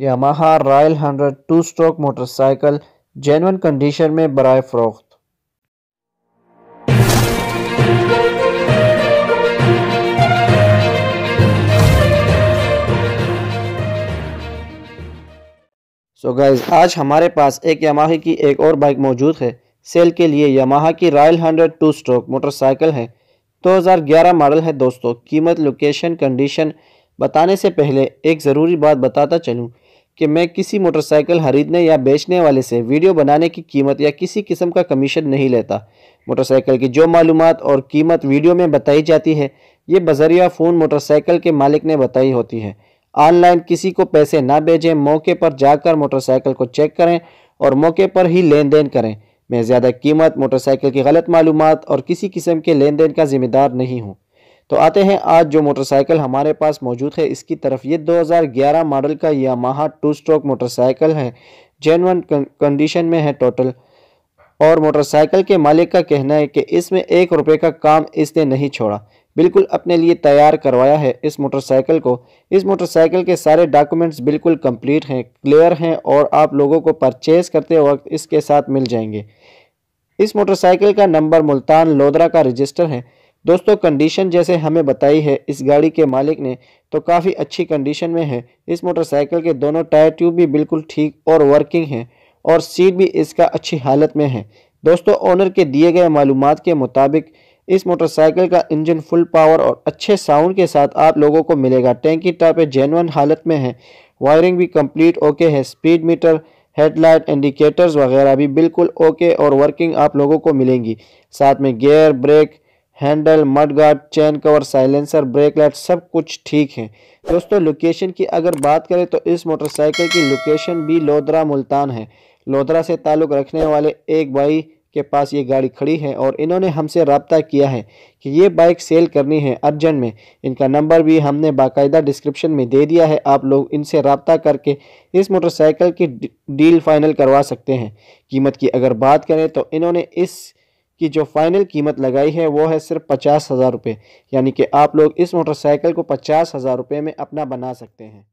Yamaha Royal hundred two stroke motorcycle genuine condition में बरए फ़रोख्त तो गाइज आज हमारे पास एक यमाहा की एक और बाइक मौजूद है सेल के लिए यामाहा की Royal hundred two stroke motorcycle है 2011 मॉडल है दोस्तों कीमत लोकेशन कंडीशन बताने से पहले एक ज़रूरी बात बताता चलूँ कि मैं किसी मोटरसाइकिल खरीदने या बेचने वाले से वीडियो बनाने की कीमत या किसी किस्म का कमीशन नहीं लेता मोटरसाइकिल की जो मालूम और कीमत वीडियो में बताई जाती है ये बजरिया फ़ोन मोटरसाइकिल के मालिक ने बताई होती है ऑनलाइन किसी को पैसे ना भेजें मौके पर जाकर मोटरसाइकिल को चेक करें और मौके पर ही लेन देन करें मैं ज़्यादा कीमत मोटरसाइकिल की गलत मालूम और किसी किस्म के लेन देन का ज़िम्मेदार नहीं हूँ तो आते हैं आज जो मोटरसाइकिल हमारे पास मौजूद है इसकी तरफ ये 2011 मॉडल का यामाहा टू स्ट्रोक मोटरसाइकिल है जेनवन कंडीशन में है टोटल और मोटरसाइकिल के मालिक का कहना है कि इसमें एक रुपये का काम इसने नहीं छोड़ा बिल्कुल अपने लिए तैयार करवाया है इस मोटरसाइकिल को इस मोटरसाइकिल के सारे डॉक्यूमेंट्स बिल्कुल कंप्लीट हैं क्लियर हैं और आप लोगों को परचेज़ करते वक्त इसके साथ मिल जाएंगे इस मोटरसाइकिल का नंबर मुल्तान लोदरा का रजिस्टर है दोस्तों कंडीशन जैसे हमें बताई है इस गाड़ी के मालिक ने तो काफ़ी अच्छी कंडीशन में है इस मोटरसाइकिल के दोनों टायर ट्यूब भी बिल्कुल ठीक और वर्किंग है और सीट भी इसका अच्छी हालत में है दोस्तों ओनर के दिए गए मालूम के मुताबिक इस मोटरसाइकिल का इंजन फुल पावर और अच्छे साउंड के साथ आप लोगों को मिलेगा टैंकी टापे जेनवन हालत में है वायरिंग भी कंप्लीट ओके है स्पीड मीटर हेडलाइट इंडिकेटर्स वगैरह भी बिल्कुल ओके और वर्किंग आप लोगों को मिलेंगी साथ में gear brake handle mudguard chain cover silencer brake light सब कुछ ठीक है दोस्तों लोकेशन की अगर बात करें तो इस मोटरसाइकिल की लोकेशन भी लोधरा मुल्तान है लोधरा से ताल्लुक़ रखने वाले एक भाई के पास ये गाड़ी खड़ी है और इन्होंने हमसे रबता किया है कि ये बाइक सेल करनी है अर्जेंट में इनका नंबर भी हमने बाकायदा डिस्क्रिप्शन में दे दिया है आप लोग इनसे रबता करके इस मोटरसाइकिल की डील फाइनल करवा सकते हैं कीमत की अगर बात करें तो इन्होंने इस की जो फाइनल कीमत लगाई है वो है सिर्फ पचास हज़ार रुपये यानी कि आप लोग इस मोटरसाइकिल को पचास हज़ार रुपये में अपना बना सकते हैं